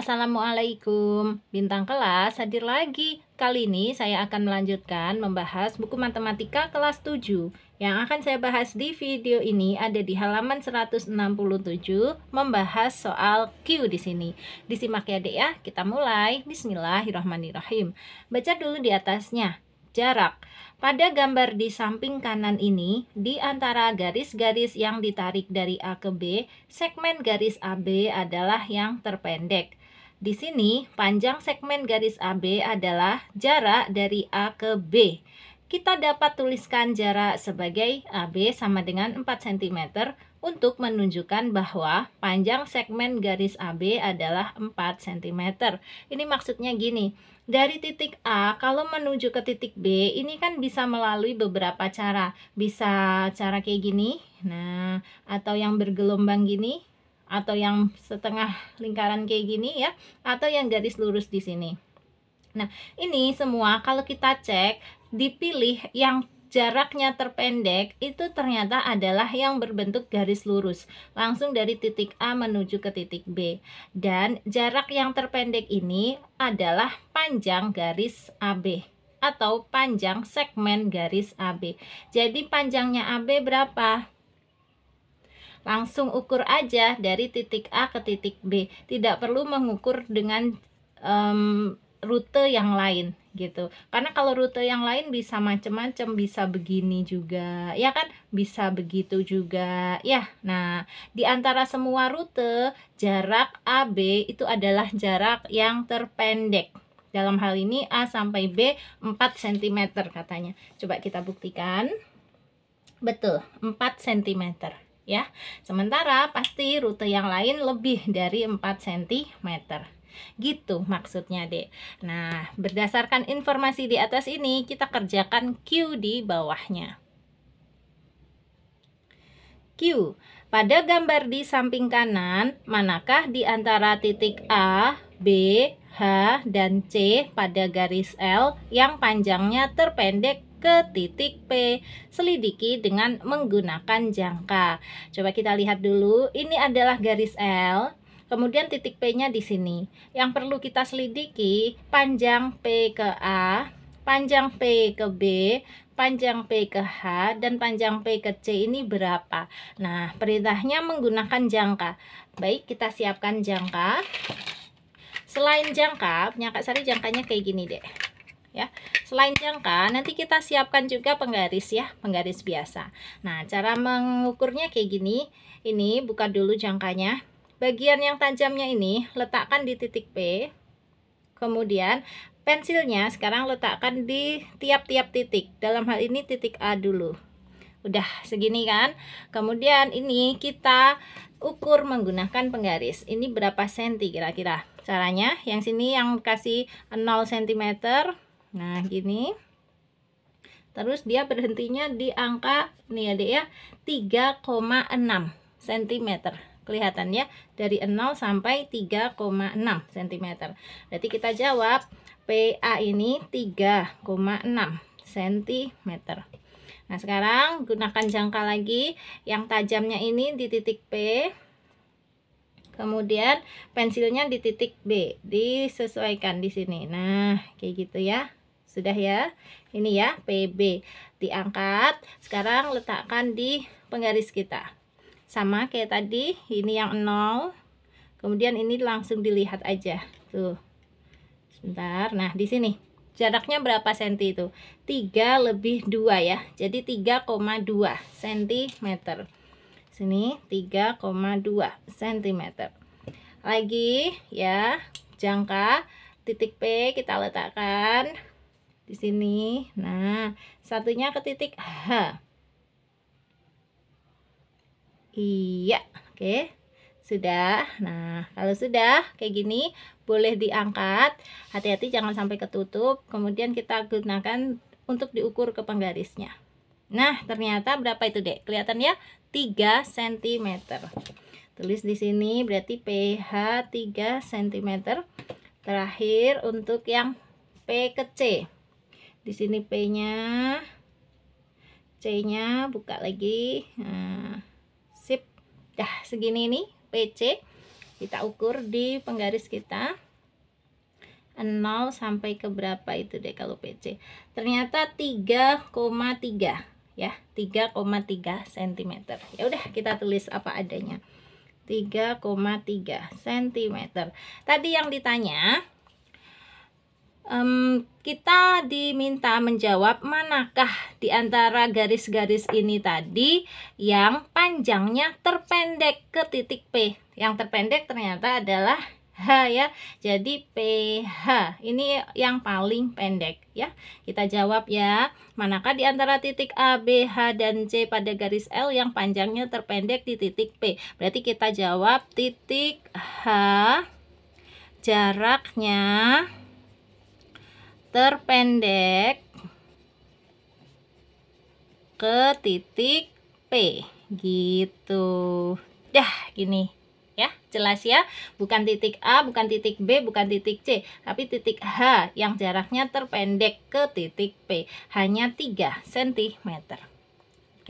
Assalamualaikum. Bintang kelas hadir lagi. Kali ini saya akan melanjutkan membahas buku matematika kelas 7. Yang akan saya bahas di video ini ada di halaman 167 membahas soal Q di sini. Disimak ya Dek ya. Kita mulai. Bismillahirrahmanirrahim. Baca dulu di atasnya. Jarak. Pada gambar di samping kanan ini, di antara garis-garis yang ditarik dari A ke B, segmen garis AB adalah yang terpendek. Di sini, panjang segmen garis AB adalah jarak dari A ke B. Kita dapat tuliskan jarak sebagai AB sama dengan 4 cm untuk menunjukkan bahwa panjang segmen garis AB adalah 4 cm. Ini maksudnya gini, dari titik A kalau menuju ke titik B ini kan bisa melalui beberapa cara. Bisa cara kayak gini, nah atau yang bergelombang gini, atau yang setengah lingkaran kayak gini ya atau yang garis lurus di sini nah ini semua kalau kita cek dipilih yang jaraknya terpendek itu ternyata adalah yang berbentuk garis lurus langsung dari titik A menuju ke titik B dan jarak yang terpendek ini adalah panjang garis AB atau panjang segmen garis AB jadi panjangnya AB berapa? Langsung ukur aja dari titik A ke titik B. Tidak perlu mengukur dengan um, rute yang lain gitu. Karena kalau rute yang lain bisa macem-macem, bisa begini juga, ya kan? Bisa begitu juga. Ya. Nah, di antara semua rute, jarak AB itu adalah jarak yang terpendek. Dalam hal ini A sampai B 4 cm katanya. Coba kita buktikan. Betul, 4 cm ya. Sementara pasti rute yang lain lebih dari 4 cm. Gitu maksudnya, Dek. Nah, berdasarkan informasi di atas ini, kita kerjakan Q di bawahnya. Q. Pada gambar di samping kanan, manakah di antara titik A, B, H, dan C pada garis L yang panjangnya terpendek ke titik P. Selidiki dengan menggunakan jangka. Coba kita lihat dulu. Ini adalah garis L. Kemudian titik P-nya di sini. Yang perlu kita selidiki panjang P ke A, panjang P ke B, panjang P ke H, dan panjang P ke C ini berapa? Nah, perintahnya menggunakan jangka. Baik, kita siapkan jangka. Selain jangka, punya Kak Sari jangkanya kayak gini deh ya. Selain jangka, nanti kita siapkan juga penggaris ya, penggaris biasa. Nah, cara mengukurnya kayak gini. Ini buka dulu jangkanya. Bagian yang tajamnya ini letakkan di titik P. Kemudian pensilnya sekarang letakkan di tiap-tiap titik. Dalam hal ini titik A dulu. Udah segini kan? Kemudian ini kita ukur menggunakan penggaris. Ini berapa senti kira-kira? Caranya yang sini yang kasih 0 cm, Nah, gini. Terus dia berhentinya di angka nih Adik ya, 3,6 cm. Kelihatannya dari 0 sampai 3,6 cm. Berarti kita jawab PA ini 3,6 cm. Nah, sekarang gunakan jangka lagi yang tajamnya ini di titik P. Kemudian pensilnya di titik B, disesuaikan di sini. Nah, kayak gitu ya. Sudah ya. Ini ya PB diangkat. Sekarang letakkan di penggaris kita. Sama kayak tadi, ini yang nol, Kemudian ini langsung dilihat aja. Tuh. Sebentar. Nah, di sini. Jaraknya berapa senti itu? 3 lebih 2 ya. Jadi 3,2 cm. Sini 3,2 cm. Lagi ya, jangka titik P kita letakkan di sini. Nah, satunya ke titik H. Iya, oke. Sudah. Nah, kalau sudah kayak gini boleh diangkat. Hati-hati jangan sampai ketutup. Kemudian kita gunakan untuk diukur ke penggarisnya. Nah, ternyata berapa itu, Dek? Kelihatan ya? 3 cm. Tulis di sini berarti pH 3 cm. Terakhir untuk yang P ke C di sini P-nya C-nya buka lagi nah, sip dah segini nih PC kita ukur di penggaris kita 0 sampai ke berapa itu deh kalau PC ternyata 3,3 ya 3,3 cm ya udah kita tulis apa adanya 3,3 cm tadi yang ditanya um, kita diminta menjawab manakah di antara garis-garis ini tadi yang panjangnya terpendek ke titik P. Yang terpendek ternyata adalah H ya. Jadi PH ini yang paling pendek ya. Kita jawab ya. Manakah di antara titik A, B, H dan C pada garis L yang panjangnya terpendek di titik P? Berarti kita jawab titik H jaraknya terpendek ke titik P gitu dah gini ya jelas ya bukan titik A bukan titik B bukan titik C tapi titik H yang jaraknya terpendek ke titik P hanya 3 cm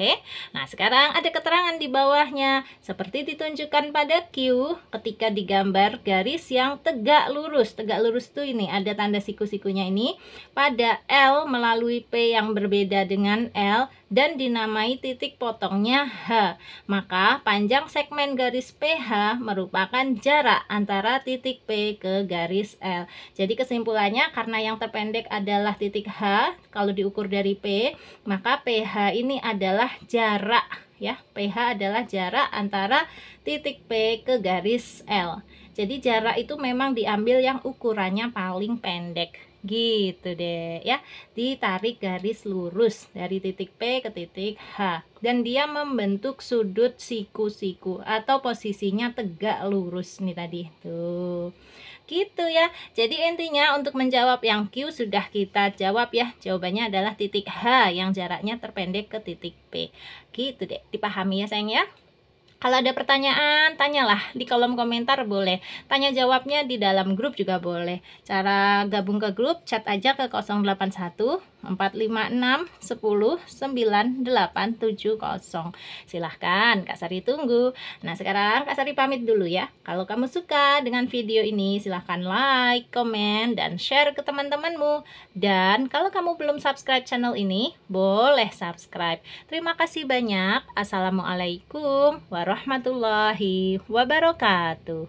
Oke, nah sekarang ada keterangan di bawahnya seperti ditunjukkan pada Q ketika digambar garis yang tegak lurus. Tegak lurus itu ini ada tanda siku-sikunya ini pada L melalui P yang berbeda dengan L dan dinamai titik potongnya H. Maka panjang segmen garis PH merupakan jarak antara titik P ke garis L. Jadi kesimpulannya karena yang terpendek adalah titik H, kalau diukur dari P, maka PH ini adalah jarak ya. PH adalah jarak antara titik P ke garis L. Jadi jarak itu memang diambil yang ukurannya paling pendek gitu deh ya ditarik garis lurus dari titik P ke titik H dan dia membentuk sudut siku-siku atau posisinya tegak lurus nih tadi tuh gitu ya jadi intinya untuk menjawab yang Q sudah kita jawab ya jawabannya adalah titik H yang jaraknya terpendek ke titik P gitu deh dipahami ya sayang ya kalau ada pertanyaan, tanyalah di kolom komentar boleh. Tanya jawabnya di dalam grup juga boleh. Cara gabung ke grup, chat aja ke 081 456 10 9870. Silahkan, Kak Sari tunggu. Nah, sekarang Kak Sari pamit dulu ya. Kalau kamu suka dengan video ini, silahkan like, komen, dan share ke teman-temanmu. Dan kalau kamu belum subscribe channel ini, boleh subscribe. Terima kasih banyak. Assalamualaikum warahmatullahi warahmatullahi wabarakatuh.